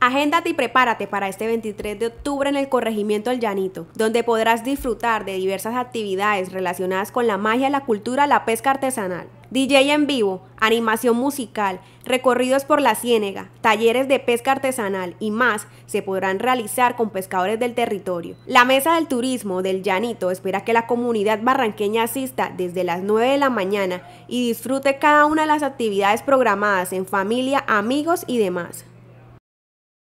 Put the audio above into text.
Agéndate y prepárate para este 23 de octubre en el corregimiento El Llanito, donde podrás disfrutar de diversas actividades relacionadas con la magia, la cultura, la pesca artesanal. DJ en vivo, animación musical, recorridos por la ciénega, talleres de pesca artesanal y más se podrán realizar con pescadores del territorio. La Mesa del Turismo del Llanito espera que la comunidad barranqueña asista desde las 9 de la mañana y disfrute cada una de las actividades programadas en familia, amigos y demás.